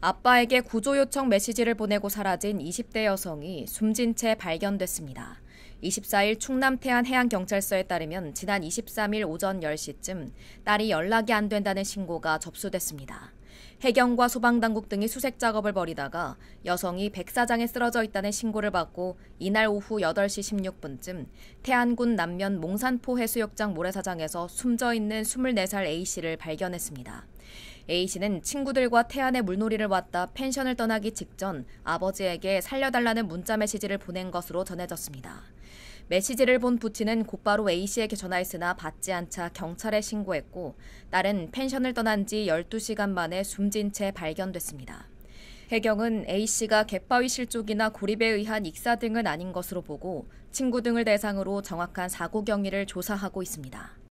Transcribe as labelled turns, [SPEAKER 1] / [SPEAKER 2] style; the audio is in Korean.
[SPEAKER 1] 아빠에게 구조 요청 메시지를 보내고 사라진 20대 여성이 숨진 채 발견됐습니다. 24일 충남 태안 해양경찰서에 따르면 지난 23일 오전 10시쯤 딸이 연락이 안 된다는 신고가 접수됐습니다. 해경과 소방당국 등이 수색 작업을 벌이다가 여성이 백사장에 쓰러져 있다는 신고를 받고 이날 오후 8시 16분쯤 태안군 남면 몽산포 해수욕장 모래사장에서 숨져 있는 24살 A씨를 발견했습니다. A씨는 친구들과 태안에 물놀이를 왔다 펜션을 떠나기 직전 아버지에게 살려달라는 문자 메시지를 보낸 것으로 전해졌습니다. 메시지를 본 부친은 곧바로 A씨에게 전화했으나 받지 않자 경찰에 신고했고 딸은 펜션을 떠난 지 12시간 만에 숨진 채 발견됐습니다. 해경은 A씨가 갯바위 실족이나 고립에 의한 익사 등은 아닌 것으로 보고 친구 등을 대상으로 정확한 사고 경위를 조사하고 있습니다.